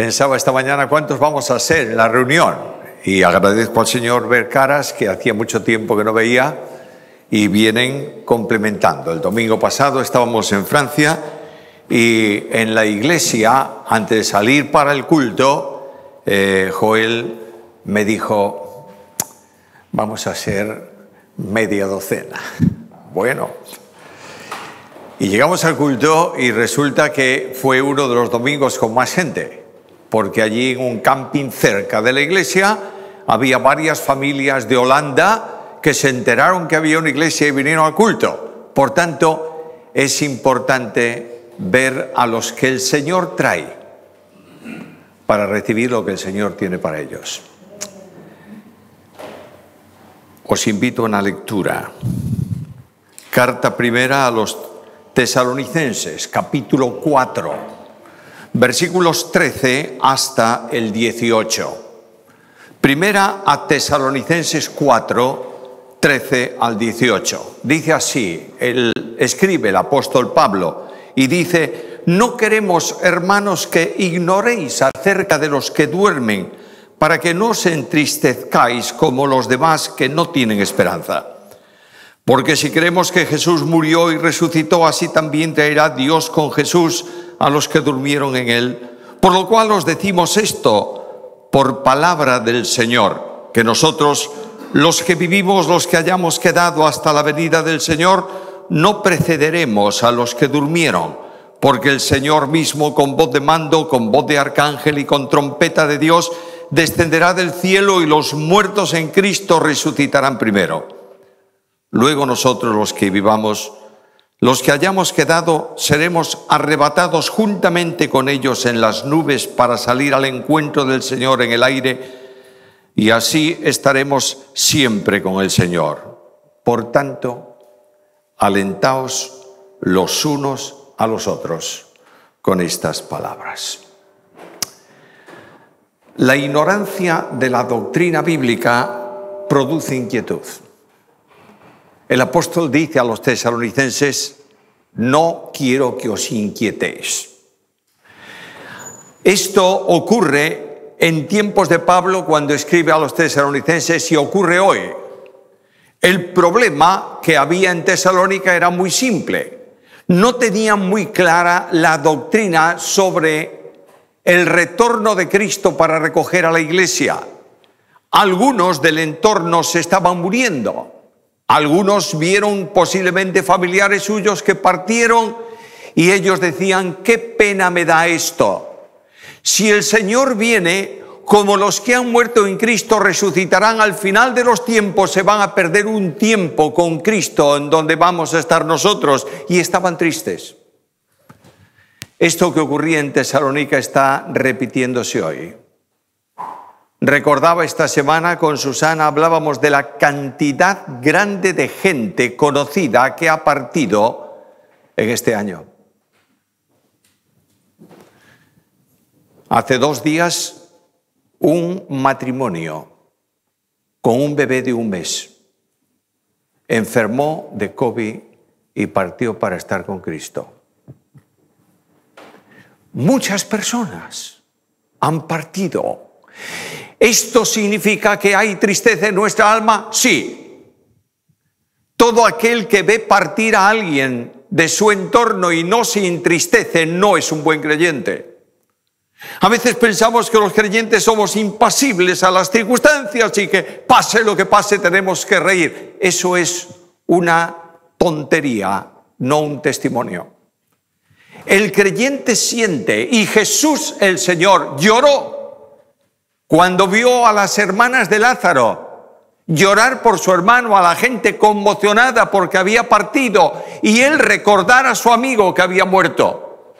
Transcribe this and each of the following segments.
Pensaba esta mañana cuántos vamos a ser en la reunión. Y agradezco al Señor ver caras que hacía mucho tiempo que no veía y vienen complementando. El domingo pasado estábamos en Francia y en la iglesia, antes de salir para el culto, eh, Joel me dijo, vamos a ser media docena. Bueno, y llegamos al culto y resulta que fue uno de los domingos con más gente porque allí en un camping cerca de la iglesia había varias familias de Holanda que se enteraron que había una iglesia y vinieron al culto. Por tanto, es importante ver a los que el Señor trae para recibir lo que el Señor tiene para ellos. Os invito a una lectura. Carta primera a los tesalonicenses, capítulo 4 versículos 13 hasta el 18. Primera a Tesalonicenses 4, 13 al 18. Dice así, el, escribe el apóstol Pablo y dice, no queremos, hermanos, que ignoréis acerca de los que duermen, para que no os entristezcáis como los demás que no tienen esperanza. Porque si creemos que Jesús murió y resucitó, así también traerá Dios con Jesús a los que durmieron en él. Por lo cual os decimos esto por palabra del Señor, que nosotros, los que vivimos, los que hayamos quedado hasta la venida del Señor, no precederemos a los que durmieron, porque el Señor mismo con voz de mando, con voz de arcángel y con trompeta de Dios, descenderá del cielo y los muertos en Cristo resucitarán primero. Luego nosotros los que vivamos, los que hayamos quedado seremos arrebatados juntamente con ellos en las nubes para salir al encuentro del Señor en el aire y así estaremos siempre con el Señor. Por tanto, alentaos los unos a los otros con estas palabras. La ignorancia de la doctrina bíblica produce inquietud. El apóstol dice a los tesalonicenses, no quiero que os inquietéis. Esto ocurre en tiempos de Pablo cuando escribe a los tesalonicenses y ocurre hoy. El problema que había en Tesalónica era muy simple. No tenían muy clara la doctrina sobre el retorno de Cristo para recoger a la iglesia. Algunos del entorno se estaban muriendo algunos vieron posiblemente familiares suyos que partieron y ellos decían, qué pena me da esto. Si el Señor viene, como los que han muerto en Cristo resucitarán al final de los tiempos, se van a perder un tiempo con Cristo en donde vamos a estar nosotros. Y estaban tristes. Esto que ocurría en Tesalónica está repitiéndose hoy. Recordaba esta semana con Susana, hablábamos de la cantidad grande de gente conocida que ha partido en este año. Hace dos días, un matrimonio con un bebé de un mes enfermó de COVID y partió para estar con Cristo. Muchas personas han partido. ¿Esto significa que hay tristeza en nuestra alma? Sí. Todo aquel que ve partir a alguien de su entorno y no se entristece no es un buen creyente. A veces pensamos que los creyentes somos impasibles a las circunstancias y que pase lo que pase tenemos que reír. Eso es una tontería, no un testimonio. El creyente siente y Jesús el Señor lloró cuando vio a las hermanas de Lázaro llorar por su hermano, a la gente conmocionada porque había partido y él recordar a su amigo que había muerto.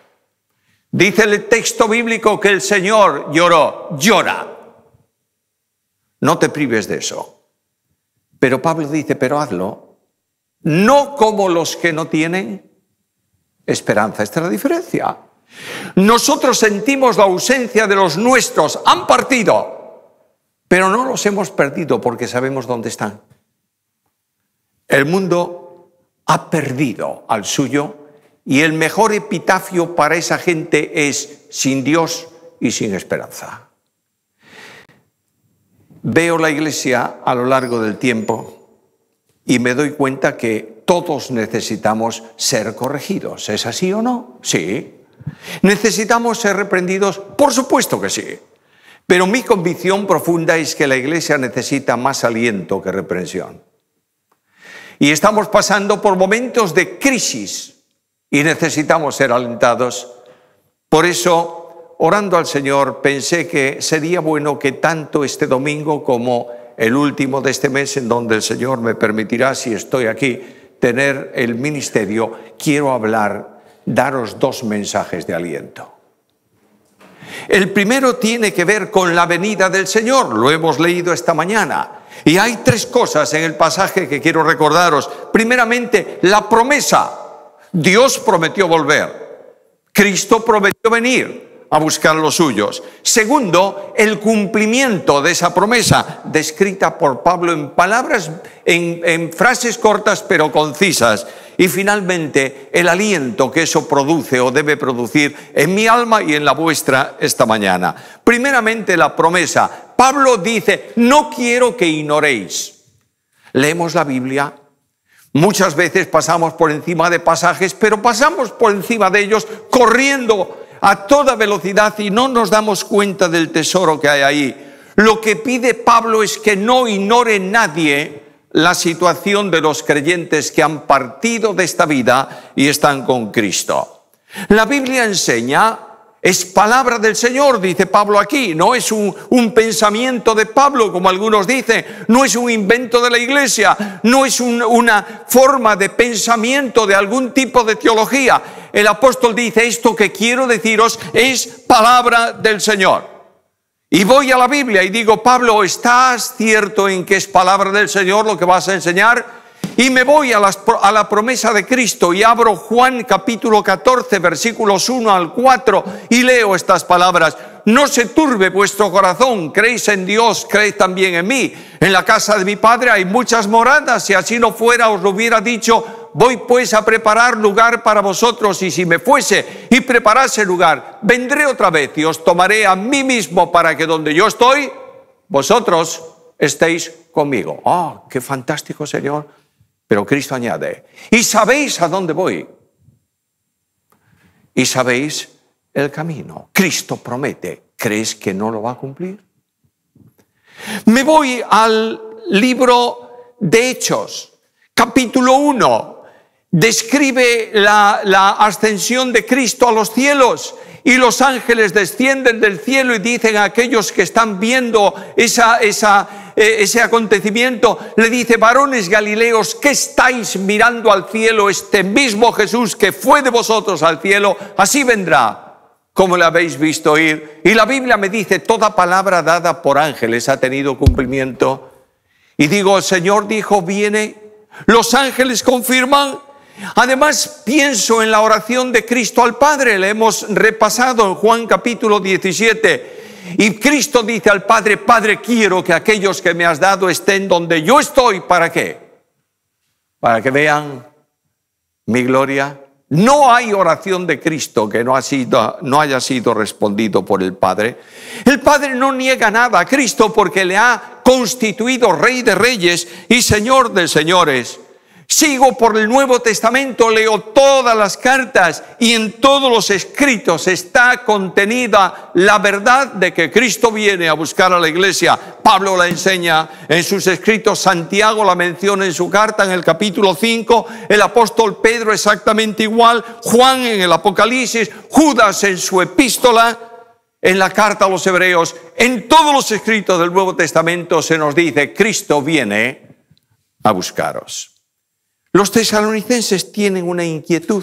Dice el texto bíblico que el Señor lloró, llora. No te prives de eso. Pero Pablo dice, pero hazlo, no como los que no tienen esperanza. Esta es la diferencia. Nosotros sentimos la ausencia de los nuestros, han partido, pero no los hemos perdido porque sabemos dónde están. El mundo ha perdido al suyo y el mejor epitafio para esa gente es sin Dios y sin esperanza. Veo la iglesia a lo largo del tiempo y me doy cuenta que todos necesitamos ser corregidos. ¿Es así o no? Sí. ¿Necesitamos ser reprendidos? Por supuesto que sí. Pero mi convicción profunda es que la iglesia necesita más aliento que reprensión. Y estamos pasando por momentos de crisis y necesitamos ser alentados. Por eso, orando al Señor, pensé que sería bueno que tanto este domingo como el último de este mes, en donde el Señor me permitirá, si estoy aquí, tener el ministerio, quiero hablar daros dos mensajes de aliento. El primero tiene que ver con la venida del Señor, lo hemos leído esta mañana. Y hay tres cosas en el pasaje que quiero recordaros. Primeramente, la promesa. Dios prometió volver. Cristo prometió venir a buscar los suyos. Segundo, el cumplimiento de esa promesa, descrita por Pablo en palabras, en, frases cortas pero concisas. Y finalmente, el aliento que eso produce o debe producir en mi alma y en la vuestra esta mañana. Primeramente, la promesa. Pablo dice, no quiero que ignoréis. Leemos la Biblia, Muchas veces pasamos por encima de pasajes, pero pasamos por encima de ellos corriendo a toda velocidad y no nos damos cuenta del tesoro que hay ahí. Lo que pide Pablo es que no ignore nadie la situación de los creyentes que han partido de esta vida y están con Cristo. La Biblia enseña es palabra del Señor, dice Pablo aquí, no es un, pensamiento de Pablo, como algunos dicen, no es un invento de la iglesia, no es una forma de pensamiento de algún tipo de teología. El apóstol dice, esto que quiero deciros es palabra del Señor. Y voy a la Biblia y digo, Pablo, ¿estás cierto en que es palabra del Señor lo que vas a enseñar? Y me voy a la, promesa de Cristo y abro Juan capítulo 14 versículos 1 al 4 y leo estas palabras. No se turbe vuestro corazón, creéis en Dios, creéis también en mí. En la casa de mi Padre hay muchas moradas, si así no fuera os lo hubiera dicho, voy pues a preparar lugar para vosotros y si me fuese y preparase lugar, vendré otra vez y os tomaré a mí mismo para que donde yo estoy, vosotros estéis conmigo. oh, qué fantástico, Señor! Pero Cristo añade, y sabéis a dónde voy. Y sabéis el camino. Cristo promete, ¿crees que no lo va a cumplir? Me voy al libro de Hechos, capítulo 1. Describe la, la ascensión de Cristo a los cielos y los ángeles descienden del cielo y dicen a aquellos que están viendo esa, eh, ese acontecimiento, le dice, varones galileos, ¿qué estáis mirando al cielo? Este mismo Jesús que fue de vosotros al cielo, así vendrá como le habéis visto ir. Y la Biblia me dice, toda palabra dada por ángeles ha tenido cumplimiento. Y digo, el Señor dijo, viene, los ángeles confirman, Además, pienso en la oración de Cristo al Padre, le hemos repasado en Juan capítulo 17. Y Cristo dice al Padre, Padre, quiero que aquellos que me has dado estén donde yo estoy. ¿Para qué? Para que vean mi gloria. No hay oración de Cristo que no, no haya sido respondido por el Padre. El Padre no niega nada a Cristo porque le ha constituido Rey de Reyes y Señor de Señores. Sigo por el Nuevo Testamento, leo todas las cartas y en todos los escritos está contenida la verdad de que Cristo viene a buscar a la iglesia. Pablo la enseña en sus escritos, Santiago la menciona en su carta en el capítulo 5, el apóstol Pedro exactamente igual, Juan en el Apocalipsis, Judas en su epístola, en la carta a los hebreos, en todos los escritos del Nuevo Testamento se nos dice, Cristo viene a buscaros. Los tesalonicenses tienen una inquietud.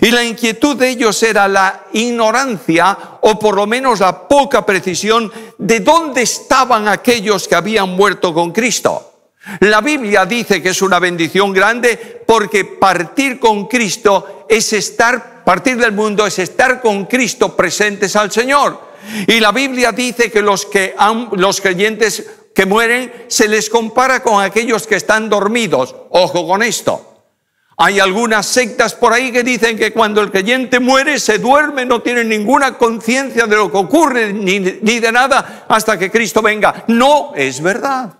Y la inquietud de ellos era la ignorancia o por lo menos la poca precisión de dónde estaban aquellos que habían muerto con Cristo. La Biblia dice que es una bendición grande porque partir con Cristo es estar, partir del mundo es estar con Cristo presentes al Señor. Y la Biblia dice que los, que los creyentes que mueren se les compara con aquellos que están dormidos. Ojo con esto. Hay algunas sectas por ahí que dicen que cuando el creyente muere se duerme, no tiene ninguna conciencia de lo que ocurre ni, de nada hasta que Cristo venga. No es verdad.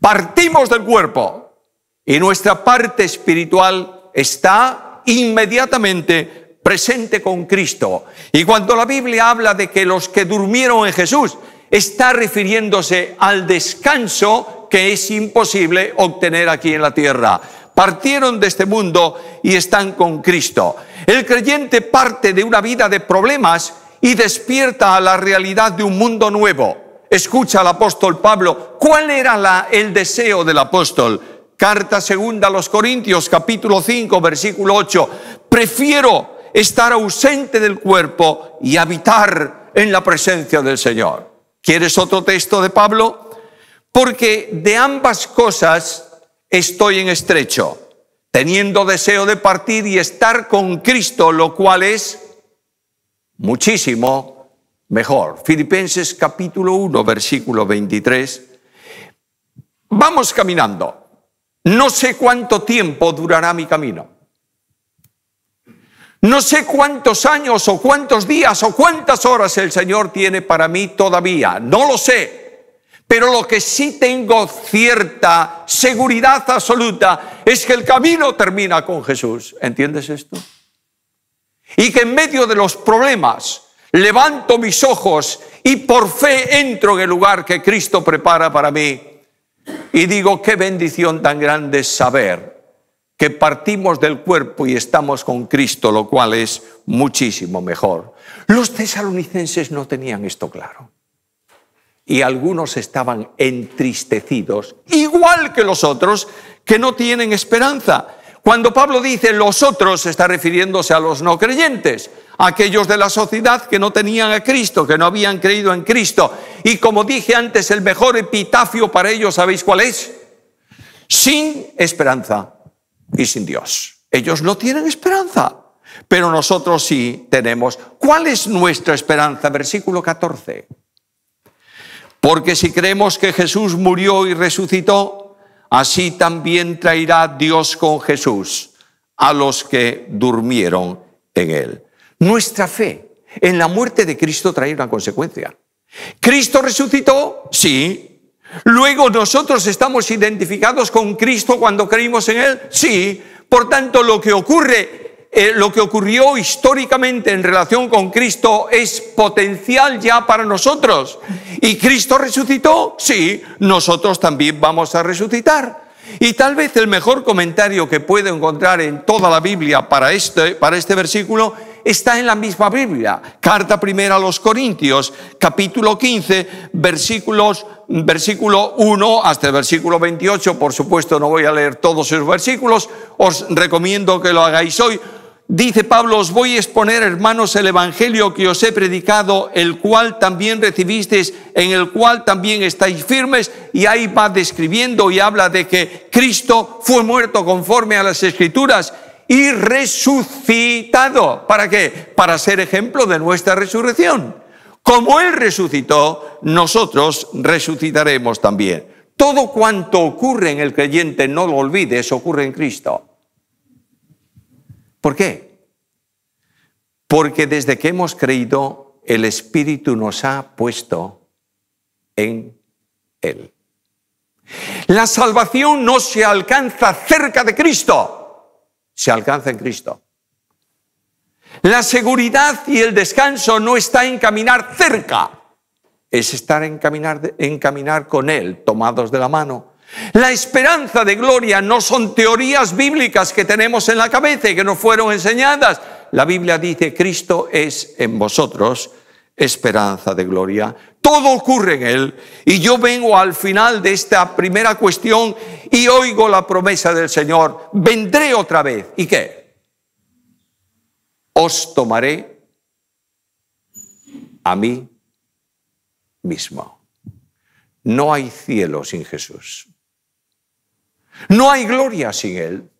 Partimos del cuerpo y nuestra parte espiritual está inmediatamente presente con Cristo. Y cuando la Biblia habla de que los que durmieron en Jesús está refiriéndose al descanso que es imposible obtener aquí en la tierra. Partieron de este mundo y están con Cristo. El creyente parte de una vida de problemas y despierta a la realidad de un mundo nuevo. Escucha al apóstol Pablo, ¿cuál era el deseo del apóstol? Carta segunda a los Corintios, capítulo 5, versículo 8. Prefiero estar ausente del cuerpo y habitar en la presencia del Señor. ¿Quieres otro texto de Pablo? Porque de ambas cosas estoy en estrecho, teniendo deseo de partir y estar con Cristo, lo cual es muchísimo mejor. Filipenses capítulo 1, versículo 23. Vamos caminando. No sé cuánto tiempo durará mi camino. No sé cuántos años o cuántos días o cuántas horas el Señor tiene para mí todavía, no lo sé. Pero lo que sí tengo cierta seguridad absoluta es que el camino termina con Jesús. ¿Entiendes esto? Y que en medio de los problemas levanto mis ojos y por fe entro en el lugar que Cristo prepara para mí. Y digo, qué bendición tan grande es saber que partimos del cuerpo y estamos con Cristo, lo cual es muchísimo mejor. Los tesalonicenses no tenían esto claro. Y algunos estaban entristecidos, igual que los otros, que no tienen esperanza. Cuando Pablo dice los otros, está refiriéndose a los no creyentes, aquellos de la sociedad que no tenían a Cristo, que no habían creído en Cristo. Y como dije antes, el mejor epitafio para ellos, ¿sabéis cuál es? Sin esperanza y sin Dios. Ellos no tienen esperanza, pero nosotros sí tenemos. ¿Cuál es nuestra esperanza? Versículo 14. Porque si creemos que Jesús murió y resucitó, así también traerá Dios con Jesús a los que durmieron en él. Nuestra fe en la muerte de Cristo trae una consecuencia. Cristo resucitó, sí, Luego nosotros estamos identificados con Cristo cuando creímos en Él. Sí, por tanto lo que ocurre, eh, lo que ocurrió históricamente en relación con Cristo es potencial ya para nosotros. Y Cristo resucitó, sí, nosotros también vamos a resucitar. Y tal vez el mejor comentario que puedo encontrar en toda la Biblia para este, para este versículo está en la misma Biblia. Carta primera a los Corintios, capítulo 15, versículos, versículo 1 hasta el versículo 28. Por supuesto, no voy a leer todos esos versículos. Os recomiendo que lo hagáis hoy. Dice Pablo, os voy a exponer, hermanos, el Evangelio que os he predicado, el cual también recibisteis, en el cual también estáis firmes, y ahí va describiendo y habla de que Cristo fue muerto conforme a las Escrituras y resucitado. ¿Para qué? Para ser ejemplo de nuestra resurrección. Como Él resucitó, nosotros resucitaremos también. Todo cuanto ocurre en el creyente, no lo olvides, ocurre en Cristo. ¿Por qué? Porque desde que hemos creído, el Espíritu nos ha puesto en Él. La salvación no se alcanza cerca de Cristo se alcanza en Cristo. La seguridad y el descanso no está en caminar cerca, es estar en caminar, con Él, tomados de la mano. La esperanza de gloria no son teorías bíblicas que tenemos en la cabeza y que nos fueron enseñadas. La Biblia dice, Cristo es en vosotros esperanza de gloria. Todo ocurre en Él. Y yo vengo al final de esta primera cuestión y oigo la promesa del Señor. Vendré otra vez. ¿Y qué? Os tomaré a mí mismo. No hay cielo sin Jesús. No hay gloria sin Él.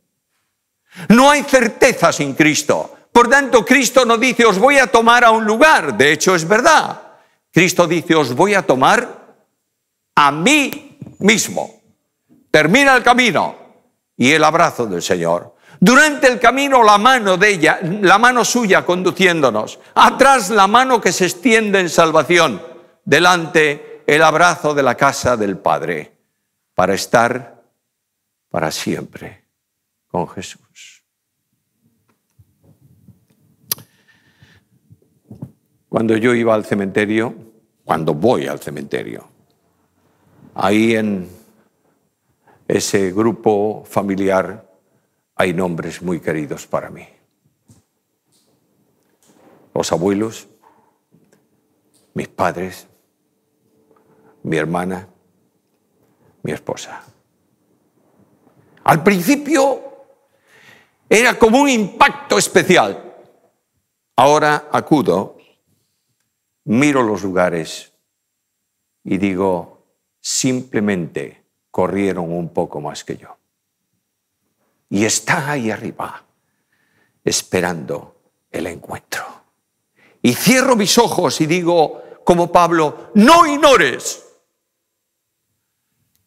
No hay certeza sin Cristo. Por tanto, Cristo no dice, os voy a tomar a un lugar, de hecho es verdad. Cristo dice, os voy a tomar a mí mismo. Termina el camino y el abrazo del Señor. Durante el camino la mano de ella, la mano suya conduciéndonos. Atrás la mano que se extiende en salvación. Delante el abrazo de la casa del Padre para estar para siempre con Jesús. cuando yo iba al cementerio, cuando voy al cementerio. Ahí en ese grupo familiar hay nombres muy queridos para mí. Los abuelos, mis padres, mi hermana, mi esposa. Al principio era como un impacto especial. Ahora acudo miro los lugares y digo, simplemente corrieron un poco más que yo. Y está ahí arriba, esperando el encuentro. Y cierro mis ojos y digo, como Pablo, no ignores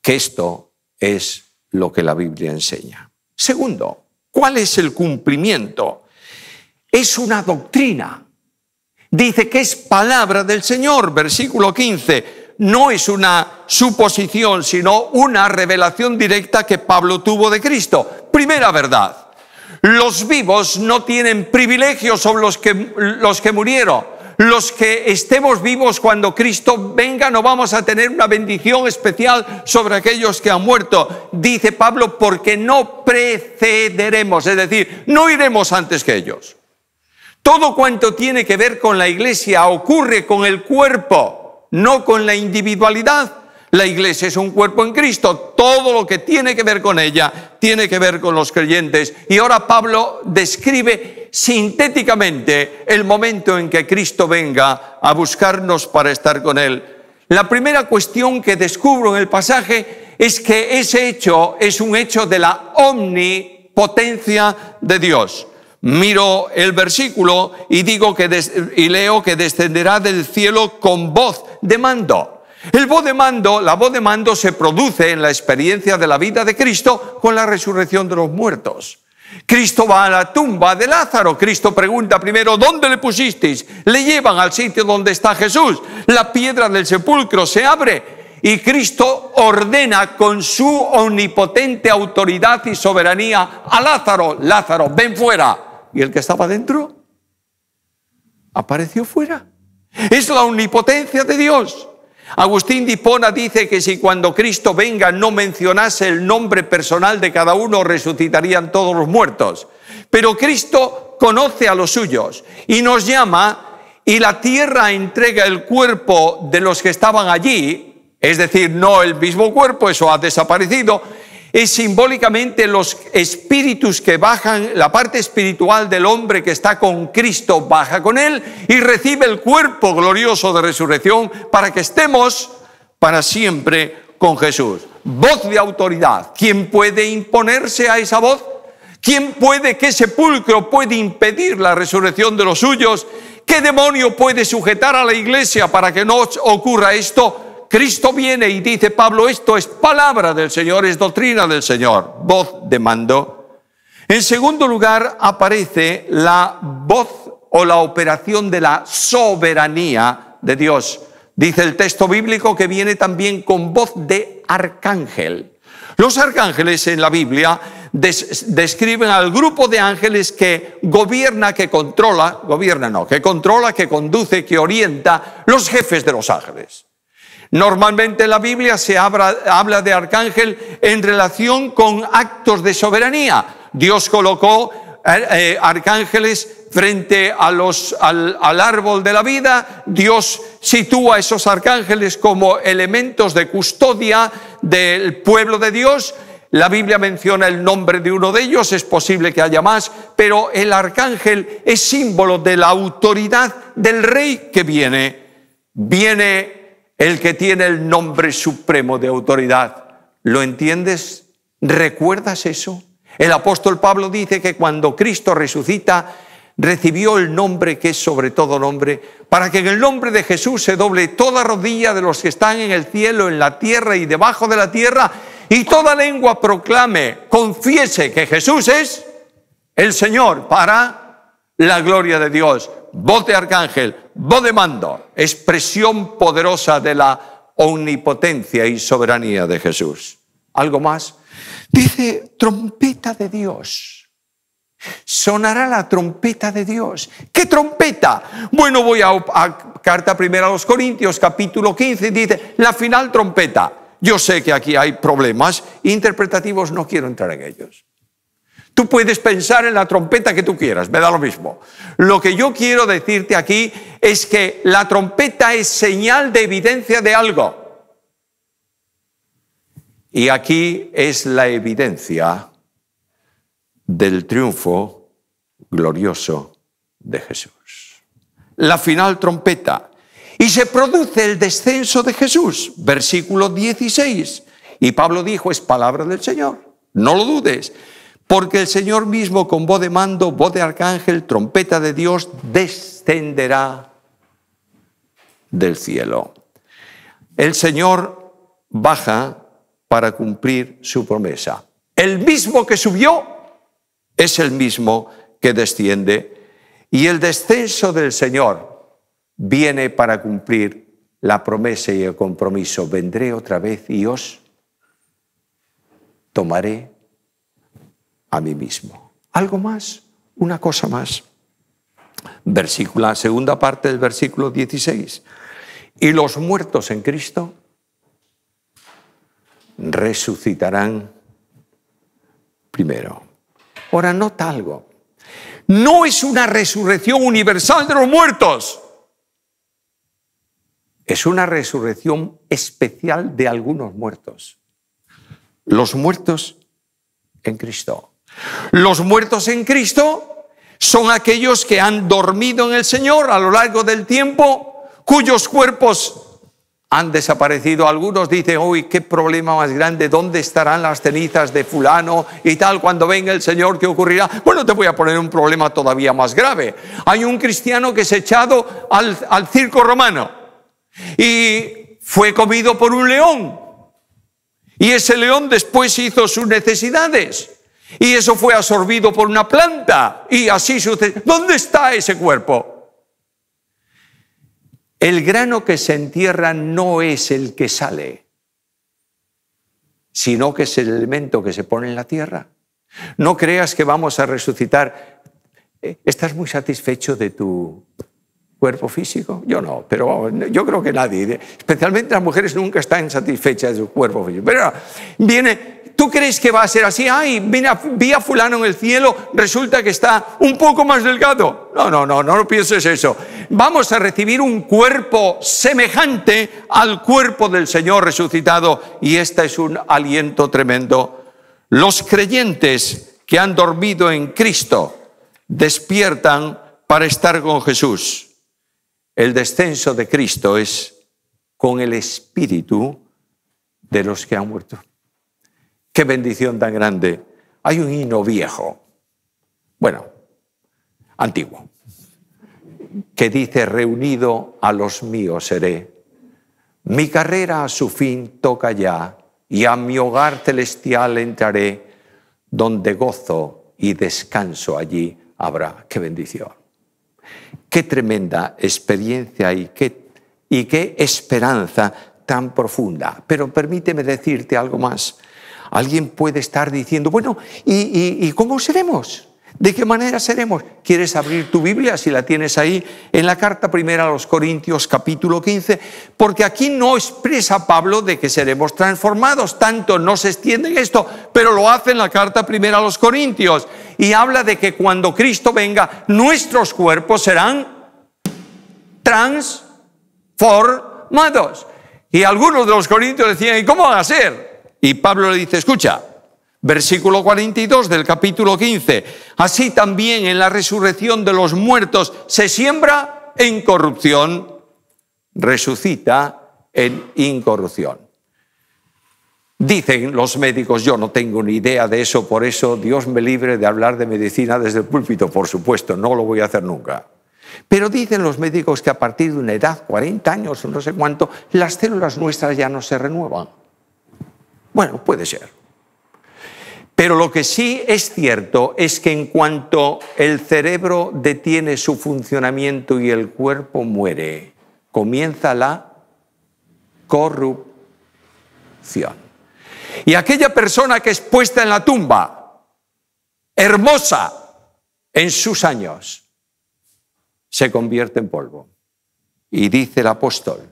que esto es lo que la Biblia enseña. Segundo, ¿cuál es el cumplimiento? Es una doctrina dice que es palabra del Señor, versículo 15. No es una suposición, sino una revelación directa que Pablo tuvo de Cristo. Primera verdad, los vivos no tienen privilegios sobre los que, los que murieron. Los que estemos vivos cuando Cristo venga no vamos a tener una bendición especial sobre aquellos que han muerto, dice Pablo, porque no precederemos, es decir, no iremos antes que ellos. Todo cuanto tiene que ver con la iglesia ocurre con el cuerpo, no con la individualidad. La iglesia es un cuerpo en Cristo. Todo lo que tiene que ver con ella tiene que ver con los creyentes. Y ahora Pablo describe sintéticamente el momento en que Cristo venga a buscarnos para estar con Él. La primera cuestión que descubro en el pasaje es que ese hecho es un hecho de la omnipotencia de Dios miro el versículo y digo que y leo que descenderá del cielo con voz de mando. El voz de mando, la voz de mando se produce en la experiencia de la vida de Cristo con la resurrección de los muertos. Cristo va a la tumba de Lázaro. Cristo pregunta primero, ¿dónde le pusisteis? Le llevan al sitio donde está Jesús. La piedra del sepulcro se abre y Cristo ordena con su omnipotente autoridad y soberanía a Lázaro, Lázaro, ven fuera y el que estaba dentro apareció fuera. Es la omnipotencia de Dios. Agustín de Hipona dice que si cuando Cristo venga no mencionase el nombre personal de cada uno, resucitarían todos los muertos. Pero Cristo conoce a los suyos y nos llama y la tierra entrega el cuerpo de los que estaban allí, es decir, no el mismo cuerpo, eso ha desaparecido, es simbólicamente los espíritus que bajan, la parte espiritual del hombre que está con Cristo baja con él y recibe el cuerpo glorioso de resurrección para que estemos para siempre con Jesús. Voz de autoridad. ¿Quién puede imponerse a esa voz? ¿Quién puede, qué sepulcro puede impedir la resurrección de los suyos? ¿Qué demonio puede sujetar a la iglesia para que no ocurra esto? Cristo viene y dice, Pablo, esto es palabra del Señor, es doctrina del Señor, voz de mando. En segundo lugar, aparece la voz o la operación de la soberanía de Dios. Dice el texto bíblico que viene también con voz de arcángel. Los arcángeles en la Biblia describen al grupo de ángeles que gobierna, que controla, gobierna no, que controla, que conduce, que orienta los jefes de los ángeles. Normalmente la Biblia se habla, de arcángel en relación con actos de soberanía. Dios colocó eh, eh, arcángeles frente a los, al, árbol de la vida, Dios sitúa a esos arcángeles como elementos de custodia del pueblo de Dios. La Biblia menciona el nombre de uno de ellos, es posible que haya más, pero el arcángel es símbolo de la autoridad del rey que viene. Viene el que tiene el nombre supremo de autoridad. ¿Lo entiendes? ¿Recuerdas eso? El apóstol Pablo dice que cuando Cristo resucita, recibió el nombre que es sobre todo nombre, para que en el nombre de Jesús se doble toda rodilla de los que están en el cielo, en la tierra y debajo de la tierra, y toda lengua proclame, confiese que Jesús es el Señor para la gloria de Dios. Vote arcángel, vodemando, expresión poderosa de la omnipotencia y soberanía de Jesús. ¿Algo más? Dice trompeta de Dios. Sonará la trompeta de Dios. ¿Qué trompeta? Bueno, voy a, carta primera a los Corintios, capítulo 15, dice, la final trompeta. Yo sé que aquí hay problemas interpretativos, no quiero entrar en ellos. Tú puedes pensar en la trompeta que tú quieras, me da lo mismo. Lo que yo quiero decirte aquí es que la trompeta es señal de evidencia de algo. Y aquí es la evidencia del triunfo glorioso de Jesús. La final trompeta. Y se produce el descenso de Jesús, versículo 16. Y Pablo dijo, es palabra del Señor, no lo dudes porque el Señor mismo con voz de mando, voz de arcángel, trompeta de Dios, descenderá del cielo. El Señor baja para cumplir su promesa. El mismo que subió es el mismo que desciende. Y el descenso del Señor viene para cumplir la promesa y el compromiso. Vendré otra vez y os tomaré a mí mismo. Algo más, una cosa más. la segunda parte del versículo 16. Y los muertos en Cristo resucitarán primero. Ahora, nota algo. No es una resurrección universal de los muertos. Es una resurrección especial de algunos muertos. Los muertos en Cristo. Los muertos en Cristo son aquellos que han dormido en el Señor a lo largo del tiempo, cuyos cuerpos han desaparecido. Algunos dicen, uy, qué problema más grande, ¿dónde estarán las cenizas de fulano y tal? Cuando venga el Señor, ¿qué ocurrirá? Bueno, te voy a poner un problema todavía más grave. Hay un cristiano que se echado al, al circo romano y fue comido por un león. Y ese león después hizo sus necesidades. Y eso fue absorbido por una planta. Y así sucede. ¿Dónde está ese cuerpo? El grano que se entierra no es el que sale, sino que es el elemento que se pone en la tierra. No creas que vamos a resucitar. Eh, ¿Estás muy satisfecho de tu cuerpo físico? Yo no, pero yo creo que nadie. Especialmente las mujeres nunca están satisfechas de su cuerpo físico. Pero viene ¿Tú crees que va a ser así? Ay, vi a, fulano en el cielo, resulta que está un poco más delgado. No, no, no, no pienses eso. Vamos a recibir un cuerpo semejante al cuerpo del Señor resucitado y este es un aliento tremendo. Los creyentes que han dormido en Cristo despiertan para estar con Jesús. El descenso de Cristo es con el espíritu de los que han muerto. Qué bendición tan grande. Hay un hino viejo, bueno, antiguo, que dice, reunido a los míos seré. Mi carrera a su fin toca ya y a mi hogar celestial entraré, donde gozo y descanso allí habrá. Qué bendición. Qué tremenda experiencia y qué, y qué esperanza tan profunda. Pero permíteme decirte algo más. Alguien puede estar diciendo, bueno, ¿y, cómo seremos? ¿De qué manera seremos? ¿Quieres abrir tu Biblia si la tienes ahí en la carta primera a los Corintios capítulo 15? Porque aquí no expresa Pablo de que seremos transformados, tanto no se extiende esto, pero lo hace en la carta primera a los Corintios y habla de que cuando Cristo venga, nuestros cuerpos serán transformados. Y algunos de los corintios decían, ¿y cómo va a ser? Y Pablo le dice, escucha, versículo 42 del capítulo 15, así también en la resurrección de los muertos se siembra en corrupción, resucita en incorrupción. Dicen los médicos, yo no tengo ni idea de eso, por eso Dios me libre de hablar de medicina desde el púlpito, por supuesto, no lo voy a hacer nunca. Pero dicen los médicos que a partir de una edad, 40 años o no sé cuánto, las células nuestras ya no se renuevan. Bueno, puede ser. Pero lo que sí es cierto es que en cuanto el cerebro detiene su funcionamiento y el cuerpo muere, comienza la corrupción. Y aquella persona que es puesta en la tumba, hermosa en sus años, se convierte en polvo. Y dice el apóstol,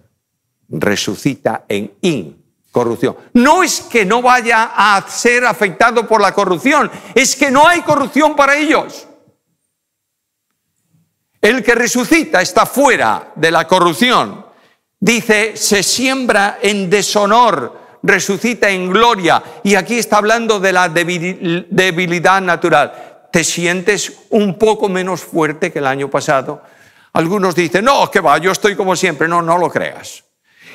resucita en in corrupción. No es que no vaya a ser afectado por la corrupción, es que no hay corrupción para ellos. El que resucita está fuera de la corrupción. Dice, se siembra en deshonor, resucita en gloria. Y aquí está hablando de la debilidad natural. Te sientes un poco menos fuerte que el año pasado. Algunos dicen, no, que va, yo estoy como siempre. No, no lo creas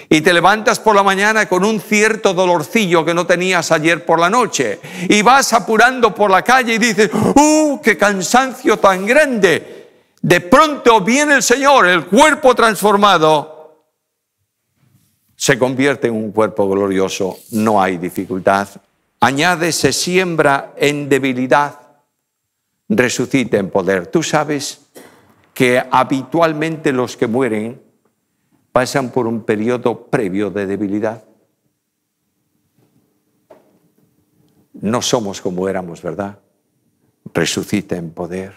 y te levantas por la mañana con un cierto dolorcillo que no tenías ayer por la noche y vas apurando por la calle y dices, ¡uh, qué cansancio tan grande! De pronto viene el Señor, el cuerpo transformado, se convierte en un cuerpo glorioso, no hay dificultad. Añade, se siembra en debilidad, resucita en poder. Tú sabes que habitualmente los que mueren pasan por un periodo previo de debilidad. No somos como éramos, ¿verdad? Resucita en poder.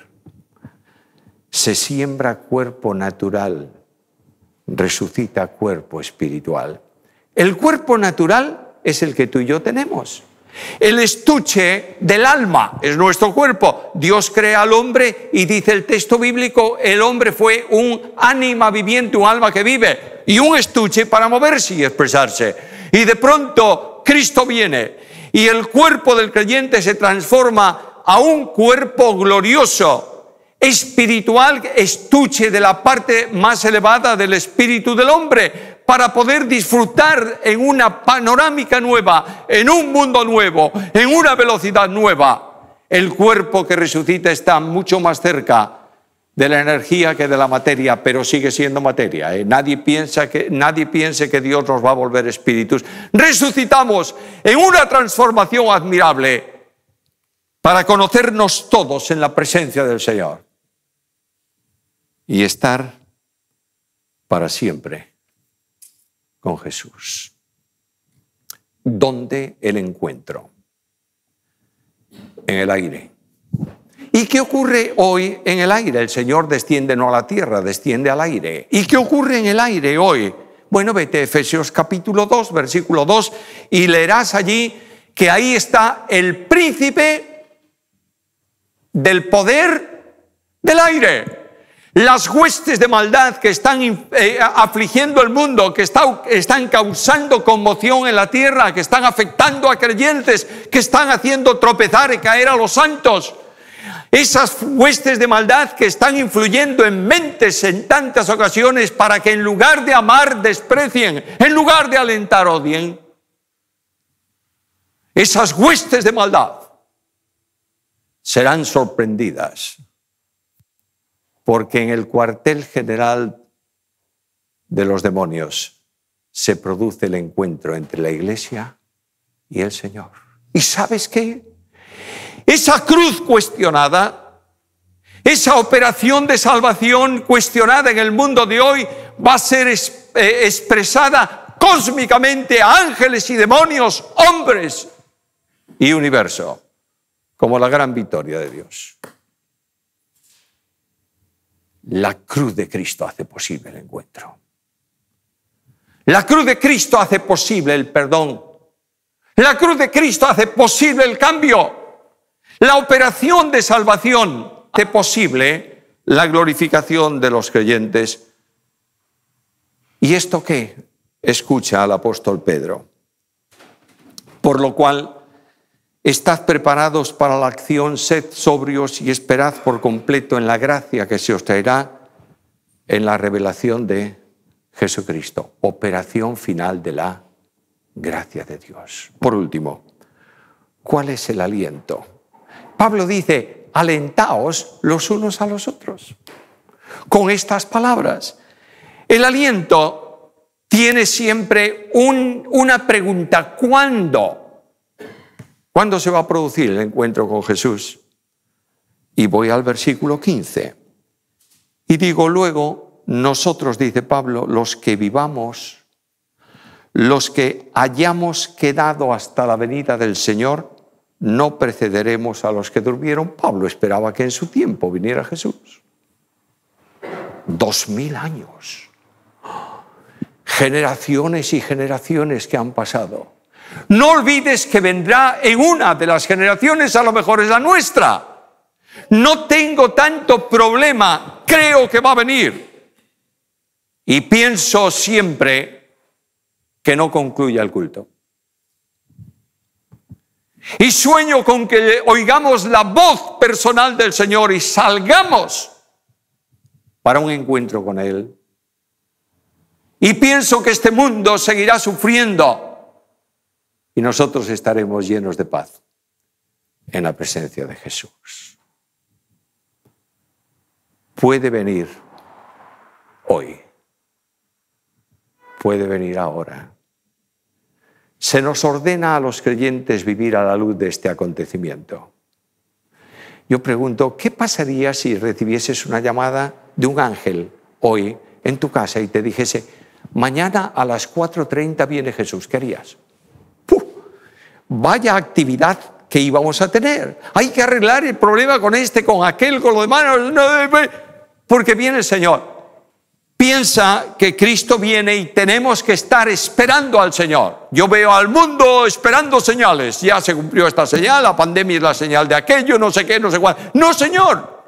Se siembra cuerpo natural, resucita cuerpo espiritual. El cuerpo natural es el que tú y yo tenemos. El estuche del alma es nuestro cuerpo. Dios crea al hombre y dice el texto bíblico, el hombre fue un ánima viviente, un alma que vive y un estuche para moverse y expresarse. Y de pronto Cristo viene y el cuerpo del creyente se transforma a un cuerpo glorioso, espiritual, estuche de la parte más elevada del espíritu del hombre, para poder disfrutar en una panorámica nueva, en un mundo nuevo, en una velocidad nueva. El cuerpo que resucita está mucho más cerca de la energía que de la materia, pero sigue siendo materia. ¿eh? Nadie, piensa que, nadie piense que Dios nos va a volver espíritus. Resucitamos en una transformación admirable para conocernos todos en la presencia del Señor y estar para siempre con Jesús. ¿Dónde el encuentro? En el aire. ¿Y qué ocurre hoy en el aire? El Señor desciende no a la tierra, desciende al aire. ¿Y qué ocurre en el aire hoy? Bueno, vete a Efesios capítulo 2, versículo 2, y leerás allí que ahí está el príncipe del poder del aire las huestes de maldad que están eh, afligiendo el mundo, que están causando conmoción en la tierra, que están afectando a creyentes, que están haciendo tropezar y caer a los santos. Esas huestes de maldad que están influyendo en mentes en tantas ocasiones para que en lugar de amar desprecien, en lugar de alentar odien. Esas huestes de maldad serán sorprendidas porque en el cuartel general de los demonios se produce el encuentro entre la iglesia y el Señor. ¿Y sabes qué? Esa cruz cuestionada, esa operación de salvación cuestionada en el mundo de hoy va a ser eh, expresada cósmicamente a ángeles y demonios, hombres y universo, como la gran victoria de Dios. La cruz de Cristo hace posible el encuentro. La cruz de Cristo hace posible el perdón. La cruz de Cristo hace posible el cambio. La operación de salvación hace posible la glorificación de los creyentes. ¿Y esto qué? Escucha al apóstol Pedro. Por lo cual Estad preparados para la acción, sed sobrios y esperad por completo en la gracia que se os traerá en la revelación de Jesucristo. Operación final de la gracia de Dios. Por último, ¿cuál es el aliento? Pablo dice, alentaos los unos a los otros. Con estas palabras, el aliento tiene siempre una pregunta, ¿cuándo? ¿Cuándo se va a producir el encuentro con Jesús? Y voy al versículo 15. Y digo luego, nosotros, dice Pablo, los que vivamos, los que hayamos quedado hasta la venida del Señor, no precederemos a los que durmieron. Pablo esperaba que en su tiempo viniera Jesús. Dos mil años. Generaciones y generaciones que han pasado. No olvides que vendrá en una de las generaciones, a lo mejor es la nuestra. No tengo tanto problema, creo que va a venir. Y pienso siempre que no concluya el culto. Y sueño con que oigamos la voz personal del Señor y salgamos para un encuentro con Él. Y pienso que este mundo seguirá sufriendo y nosotros estaremos llenos de paz en la presencia de Jesús. Puede venir hoy, puede venir ahora. Se nos ordena a los creyentes vivir a la luz de este acontecimiento. Yo pregunto, ¿qué pasaría si recibieses una llamada de un ángel hoy en tu casa y te dijese, mañana a las 4.30 viene Jesús? ¿Qué harías? vaya actividad que íbamos a tener. Hay que arreglar el problema con este, con aquel, con lo demás, porque viene el Señor. Piensa que Cristo viene y tenemos que estar esperando al Señor. Yo veo al mundo esperando señales. Ya se cumplió esta señal, la pandemia es la señal de aquello, no sé qué, no sé cuál. No, Señor.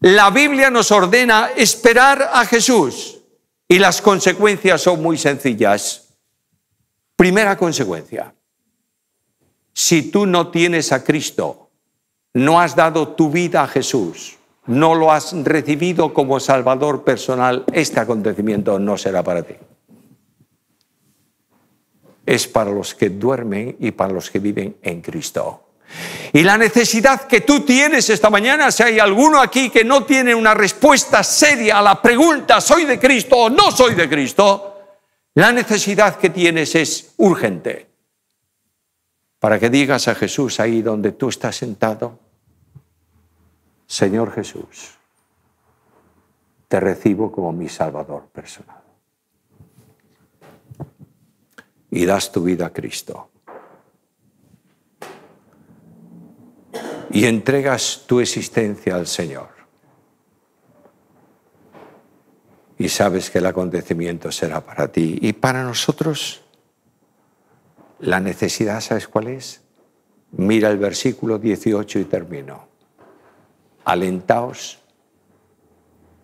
La Biblia nos ordena esperar a Jesús y las consecuencias son muy sencillas. Primera consecuencia, si tú no tienes a Cristo, no has dado tu vida a Jesús, no lo has recibido como Salvador personal, este acontecimiento no será para ti. Es para los que duermen y para los que viven en Cristo. Y la necesidad que tú tienes esta mañana, si hay alguno aquí que no tiene una respuesta seria a la pregunta, ¿soy de Cristo o no soy de Cristo? La necesidad que tienes es urgente para que digas a Jesús ahí donde tú estás sentado, Señor Jesús, te recibo como mi Salvador personal. Y das tu vida a Cristo. Y entregas tu existencia al Señor. Y sabes que el acontecimiento será para ti y para nosotros la necesidad, ¿sabes cuál es? Mira el versículo 18 y termino. Alentaos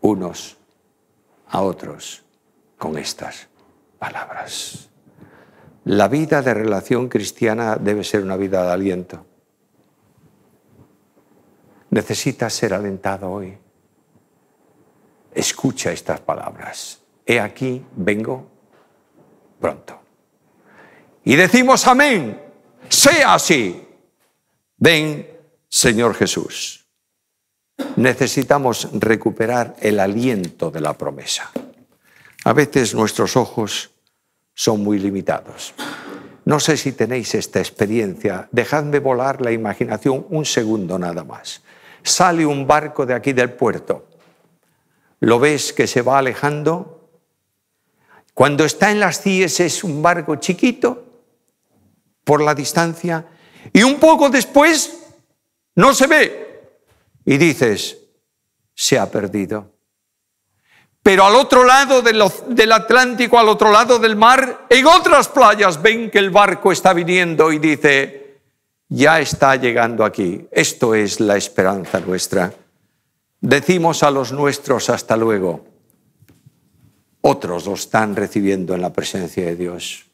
unos a otros con estas palabras. La vida de relación cristiana debe ser una vida de aliento. Necesitas ser alentado hoy. Escucha estas palabras. He aquí, vengo pronto. Y decimos amén. Sea así. Ven, Señor Jesús. Necesitamos recuperar el aliento de la promesa. A veces nuestros ojos son muy limitados. No sé si tenéis esta experiencia. Dejadme volar la imaginación un segundo nada más. Sale un barco de aquí del puerto. Lo ves que se va alejando. Cuando está en las CIES es un barco chiquito por la distancia y un poco después no se ve y dices, se ha perdido. Pero al otro lado del, Atlántico, al otro lado del mar, en otras playas ven que el barco está viniendo y dice, ya está llegando aquí. Esto es la esperanza nuestra. Decimos a los nuestros hasta luego. Otros lo están recibiendo en la presencia de Dios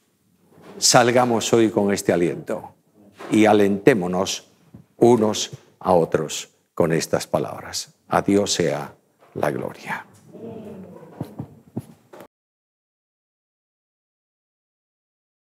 salgamos hoy con este aliento y alentémonos unos a otros con estas palabras. A Dios sea la gloria.